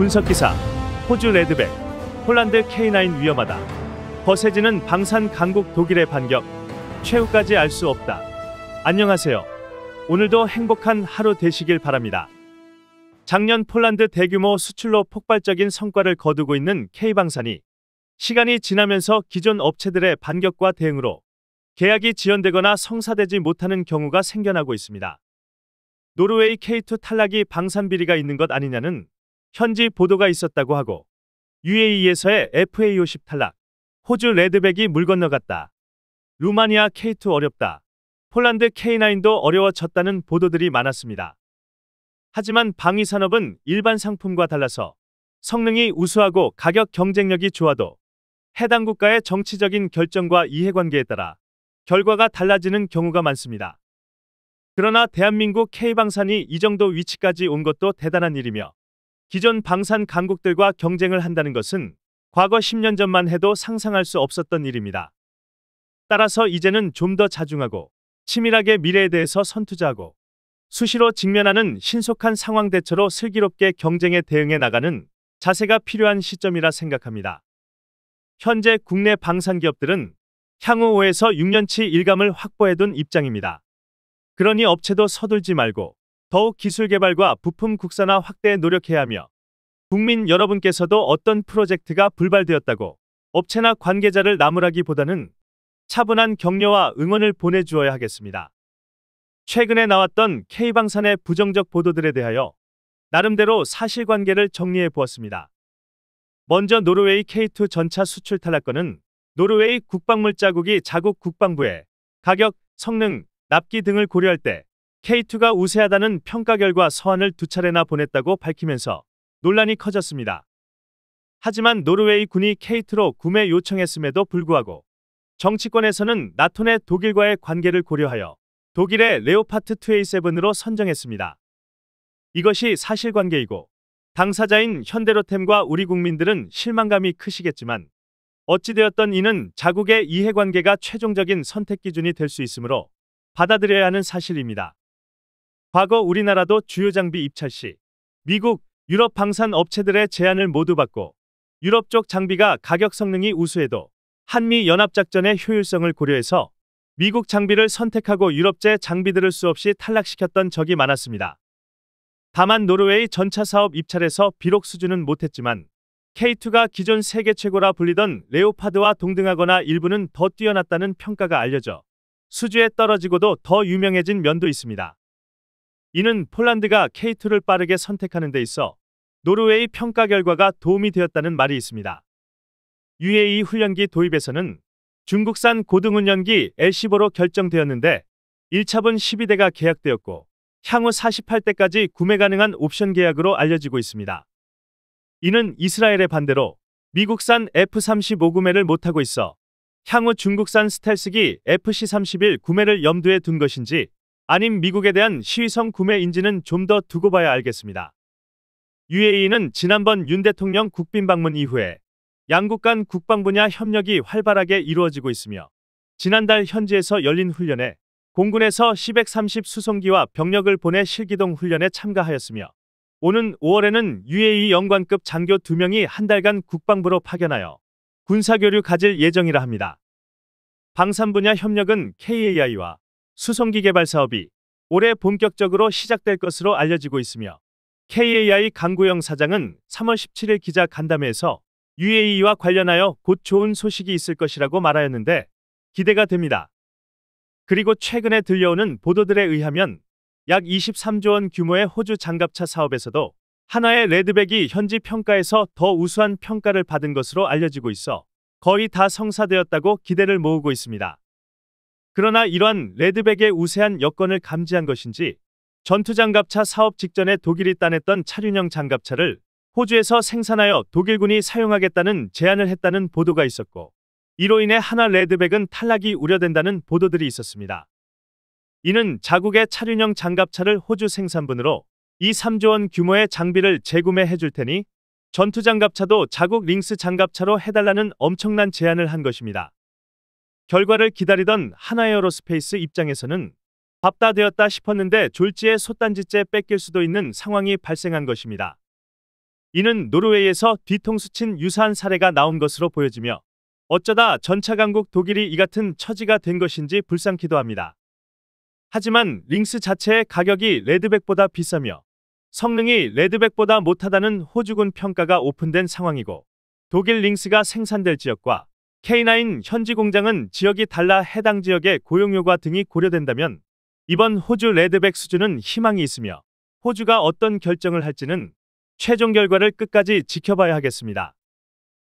분석기사, 호주 레드백, 폴란드 K9 위험하다. 버세지는 방산 강국 독일의 반격, 최후까지 알 수 없다. 안녕하세요. 오늘도 행복한 하루 되시길 바랍니다. 작년 폴란드 대규모 수출로 폭발적인 성과를 거두고 있는 K방산이 시간이 지나면서 기존 업체들의 반격과 대응으로 계약이 지연되거나 성사되지 못하는 경우가 생겨나고 있습니다. 노르웨이 K2 탈락이 방산 비리가 있는 것 아니냐는 현지 보도가 있었다고 하고 UAE에서의 FA50 탈락, 호주 레드백이 물 건너갔다. 루마니아 K2 어렵다. 폴란드 K9도 어려워졌다는 보도들이 많았습니다. 하지만 방위 산업은 일반 상품과 달라서 성능이 우수하고 가격 경쟁력이 좋아도 해당 국가의 정치적인 결정과 이해관계에 따라 결과가 달라지는 경우가 많습니다. 그러나 대한민국 K방산이 이 정도 위치까지 온 것도 대단한 일이며 기존 방산 강국들과 경쟁을 한다는 것은 과거 10년 전만 해도 상상할 수 없었던 일입니다. 따라서 이제는 좀 더 자중하고 치밀하게 미래에 대해서 선투자하고 수시로 직면하는 신속한 상황 대처로 슬기롭게 경쟁에 대응해 나가는 자세가 필요한 시점이라 생각합니다. 현재 국내 방산 기업들은 향후 5에서 6년치 일감을 확보해둔 입장입니다. 그러니 업체도 서둘지 말고 더욱 기술 개발과 부품 국산화 확대에 노력해야 하며 국민 여러분께서도 어떤 프로젝트가 불발되었다고 업체나 관계자를 나무라기보다는 차분한 격려와 응원을 보내주어야 하겠습니다. 최근에 나왔던 K방산의 부정적 보도들에 대하여 나름대로 사실관계를 정리해 보았습니다. 먼저 노르웨이 K2 전차 수출 탈락건은 노르웨이 국방물 자국이 자국 국방부에 가격, 성능, 납기 등을 고려할 때 K2가 우세하다는 평가 결과 서한을 두 차례나 보냈다고 밝히면서 논란이 커졌습니다. 하지만 노르웨이 군이 K2로 구매 요청했음에도 불구하고 정치권에서는 나톤의 독일과의 관계를 고려하여 독일의 레오파트 2A7으로 선정했습니다. 이것이 사실관계이고 당사자인 현대로템과 우리 국민들은 실망감이 크시겠지만 어찌되었던 이는 자국의 이해관계가 최종적인 선택 기준이 될 수 있으므로 받아들여야 하는 사실입니다. 과거 우리나라도 주요 장비 입찰 시 미국, 유럽 방산 업체들의 제안을 모두 받고 유럽 쪽 장비가 가격 성능이 우수해도 한미 연합작전의 효율성을 고려해서 미국 장비를 선택하고 유럽제 장비들을 수없이 탈락시켰던 적이 많았습니다. 다만 노르웨이 전차 사업 입찰에서 비록 수준은 못했지만 K2가 기존 세계 최고라 불리던 레오파드와 동등하거나 일부는 더 뛰어났다는 평가가 알려져 수주에 떨어지고도 더 유명해진 면도 있습니다. 이는 폴란드가 K2를 빠르게 선택하는 데 있어 노르웨이 평가 결과가 도움이 되었다는 말이 있습니다. UAE 훈련기 도입에서는 중국산 고등훈련기 L15로 결정되었는데 1차분 12대가 계약되었고 향후 48대까지 구매 가능한 옵션 계약으로 알려지고 있습니다. 이는 이스라엘의 반대로 미국산 F-35 구매를 못하고 있어 향후 중국산 스텔스기 FC-31 구매를 염두에 둔 것인지 아닌 미국에 대한 시위성 구매인지는 좀 더 두고 봐야 알겠습니다. UAE는 지난번 윤 대통령 국빈 방문 이후에 양국 간 국방 분야 협력이 활발하게 이루어지고 있으며 지난달 현지에서 열린 훈련에 공군에서 1 3 0 수송기와 병력을 보내 실기동 훈련에 참가하였으며 오는 5월에는 UAE 연관급 장교 2명이 한 달간 국방부로 파견하여 군사교류 가질 예정이라 합니다. 방산 분야 협력은 KAI와 수송기 개발 사업이 올해 본격적으로 시작될 것으로 알려지고 있으며 KAI 강구영 사장은 3월 17일 기자 간담회에서 UAE와 관련하여 곧 좋은 소식이 있을 것이라고 말하였는데 기대가 됩니다. 그리고 최근에 들려오는 보도들에 의하면 약 23조 원 규모의 호주 장갑차 사업에서도 하나의 레드백이 현지 평가에서 더 우수한 평가를 받은 것으로 알려지고 있어 거의 다 성사되었다고 기대를 모으고 있습니다. 그러나 이러한 레드백의 우세한 여건을 감지한 것인지 전투장갑차 사업 직전에 독일이 따냈던 차륜형 장갑차를 호주에서 생산하여 독일군이 사용하겠다는 제안을 했다는 보도가 있었고 이로 인해 하나 레드백은 탈락이 우려된다는 보도들이 있었습니다. 이는 자국의 차륜형 장갑차를 호주 생산분으로 이 3조 원 규모의 장비를 재구매해 줄 테니 전투 장갑차도 자국 링스 장갑차로 해달라는 엄청난 제안을 한 것입니다. 결과를 기다리던 하나에어로스페이스 입장에서는 밥다 되었다 싶었는데 졸지에 솥단지째 뺏길 수도 있는 상황이 발생한 것입니다. 이는 노르웨이에서 뒤통수 친 유사한 사례가 나온 것으로 보여지며 어쩌다 전차 강국 독일이 이 같은 처지가 된 것인지 불쌍기도 합니다. 하지만 링스 자체의 가격이 레드백보다 비싸며 성능이 레드백보다 못하다는 호주군 평가가 오픈된 상황이고 독일 링스가 생산될 지역과 K9 현지 공장은 지역이 달라 해당 지역의 고용효과 등이 고려된다면 이번 호주 레드백 수주는 희망이 있으며 호주가 어떤 결정을 할지는 최종 결과를 끝까지 지켜봐야 하겠습니다.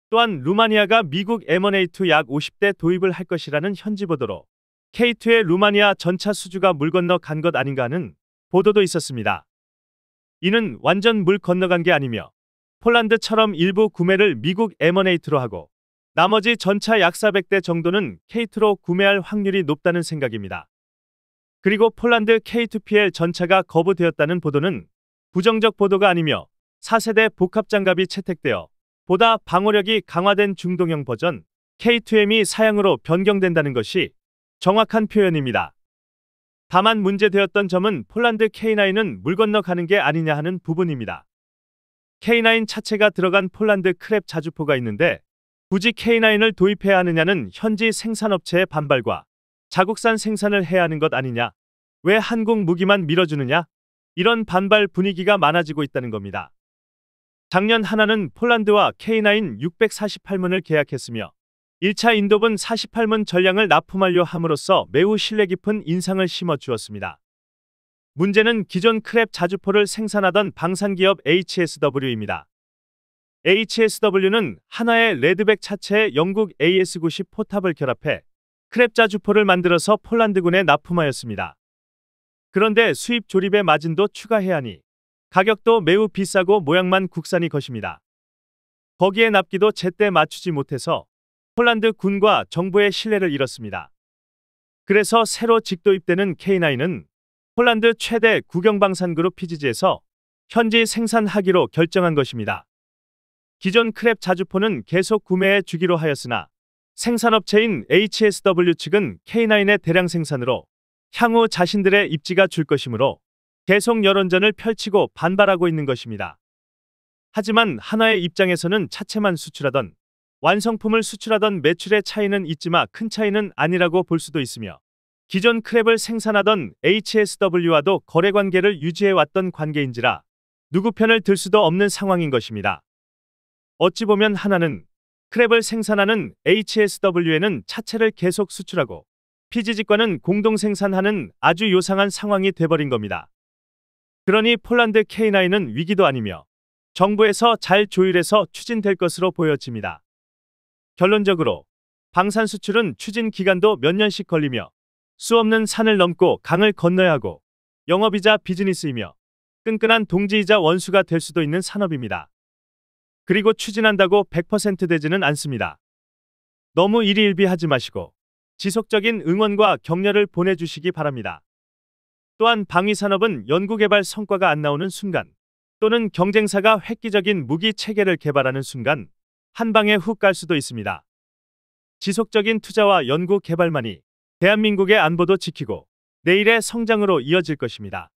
또한 루마니아가 미국 M&A2 약 50대 도입을 할 것이라는 현지 보도로 K2의 루마니아 전차 수주가 물 건너 간 것 아닌가 하는 보도도 있었습니다. 이는 완전 물 건너간 게 아니며 폴란드처럼 일부 구매를 미국 M&A2로 하고 나머지 전차 약 400대 정도는 K2로 구매할 확률이 높다는 생각입니다. 그리고 폴란드 K2PL 전차가 거부되었다는 보도는 부정적 보도가 아니며 4세대 복합장갑이 채택되어 보다 방어력이 강화된 중동형 버전 K2M이 사양으로 변경된다는 것이 정확한 표현입니다. 다만 문제되었던 점은 폴란드 K9은 물 건너 가는 게 아니냐 하는 부분입니다. K9 차체가 들어간 폴란드 크랩 자주포가 있는데 굳이 K9을 도입해야 하느냐는 현지 생산업체의 반발과 자국산 생산을 해야 하는 것 아니냐, 왜 한국 무기만 밀어주느냐, 이런 반발 분위기가 많아지고 있다는 겁니다. 작년 하나는 폴란드와 K9 648문을 계약했으며 1차 인도분 48문 전량을 납품하려 함으로써 매우 신뢰 깊은 인상을 심어 주었습니다. 문제는 기존 크랩 자주포를 생산하던 방산기업 HSW입니다. HSW는 하나의 레드백 차체에 영국 AS90 포탑을 결합해 크랩자 주포를 만들어서 폴란드군에 납품하였습니다. 그런데 수입 조립의 마진도 추가해야 하니 가격도 매우 비싸고 모양만 국산이 것입니다. 거기에 납기도 제때 맞추지 못해서 폴란드 군과 정부의 신뢰를 잃었습니다. 그래서 새로 직도입되는 K9은 폴란드 최대 국영방산그룹 PGG에서 현지 생산하기로 결정한 것입니다. 기존 크랩 자주포는 계속 구매해 주기로 하였으나 생산업체인 HSW 측은 K9의 대량 생산으로 향후 자신들의 입지가 줄 것이므로 계속 여론전을 펼치고 반발하고 있는 것입니다. 하지만 하나의 입장에서는 차체만 수출하던 완성품을 수출하던 매출의 차이는 있지만 큰 차이는 아니라고 볼 수도 있으며 기존 크랩을 생산하던 HSW와도 거래 관계를 유지해왔던 관계인지라 누구 편을 들 수도 없는 상황인 것입니다. 어찌 보면 하나는 크랩을 생산하는 HSW에는 차체를 계속 수출하고 피지직과는 공동 생산하는 아주 요상한 상황이 돼버린 겁니다. 그러니 폴란드 K9은 위기도 아니며 정부에서 잘 조율해서 추진될 것으로 보여집니다. 결론적으로 방산 수출은 추진 기간도 몇 년씩 걸리며 수없는 산을 넘고 강을 건너야 하고 영업이자 비즈니스이며 끈끈한 동지이자 원수가 될 수도 있는 산업입니다. 그리고 추진한다고 100% 되지는 않습니다. 너무 일희일비하지 마시고 지속적인 응원과 격려를 보내주시기 바랍니다. 또한 방위산업은 연구개발 성과가 안 나오는 순간 또는 경쟁사가 획기적인 무기 체계를 개발하는 순간 한 방에 훅 갈 수도 있습니다. 지속적인 투자와 연구 개발만이 대한민국의 안보도 지키고 내일의 성장으로 이어질 것입니다.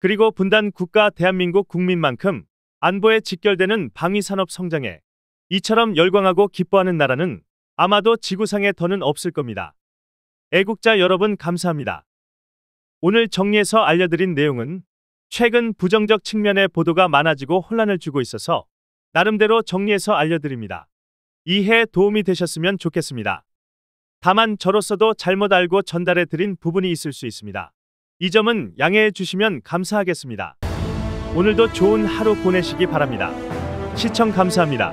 그리고 분단 국가 대한민국 국민만큼 안보에 직결되는 방위산업 성장에 이처럼 열광하고 기뻐하는 나라는 아마도 지구상에 더는 없을 겁니다. 애국자 여러분 감사합니다. 오늘 정리해서 알려드린 내용은 최근 부정적 측면의 보도가 많아지고 혼란을 주고 있어서 나름대로 정리해서 알려드립니다. 이해에 도움이 되셨으면 좋겠습니다. 다만 저로서도 잘못 알고 전달해 드린 부분이 있을 수 있습니다. 이 점은 양해해 주시면 감사하겠습니다. 오늘도 좋은 하루 보내시기 바랍니다. 시청 감사합니다.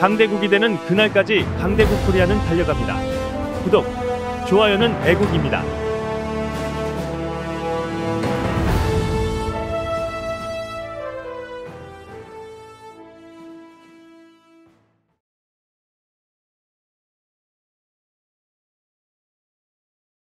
강대국이 되는 그날까지 강대국 코리아는 달려갑니다. 구독, 좋아요는 애국입니다.